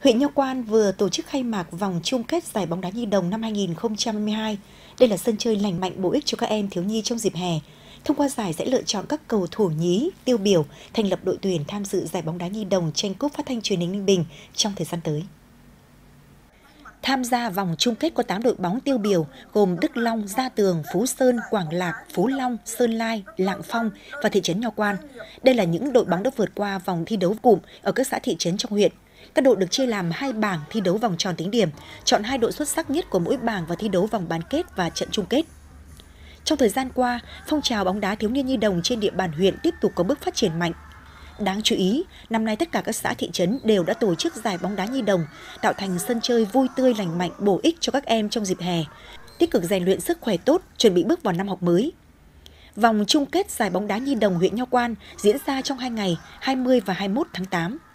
huyện Nho Quan vừa tổ chức khai mạc vòng chung kết giải bóng đá nhi đồng năm 2022. Đây là sân chơi lành mạnh bổ ích cho các em thiếu nhi trong dịp hè. Thông qua giải sẽ lựa chọn các cầu thủ nhí tiêu biểu thành lập đội tuyển tham dự giải bóng đá nhi đồng tranh cúp phát thanh truyền hình Ninh Bình trong thời gian tới. Tham gia vòng chung kết có 8 đội bóng tiêu biểu gồm Đức Long, Gia Tường, Phú Sơn, Quảng Lạc, Phú Long, Sơn Lai, Lạng Phong và thị trấn Nho Quan. Đây là những đội bóng đã vượt qua vòng thi đấu cụm ở các xã thị trấn trong huyện. Các đội được chia làm hai bảng thi đấu vòng tròn tính điểm, chọn hai đội xuất sắc nhất của mỗi bảng và thi đấu vòng bán kết và trận chung kết. Trong thời gian qua, phong trào bóng đá thiếu niên nhi đồng trên địa bàn huyện tiếp tục có bước phát triển mạnh. Đáng chú ý, năm nay tất cả các xã thị trấn đều đã tổ chức giải bóng đá nhi đồng, tạo thành sân chơi vui tươi lành mạnh bổ ích cho các em trong dịp hè, tích cực rèn luyện sức khỏe tốt, chuẩn bị bước vào năm học mới. Vòng chung kết giải bóng đá nhi đồng huyện Nho Quan diễn ra trong 2 ngày, 20 và 21 tháng 8.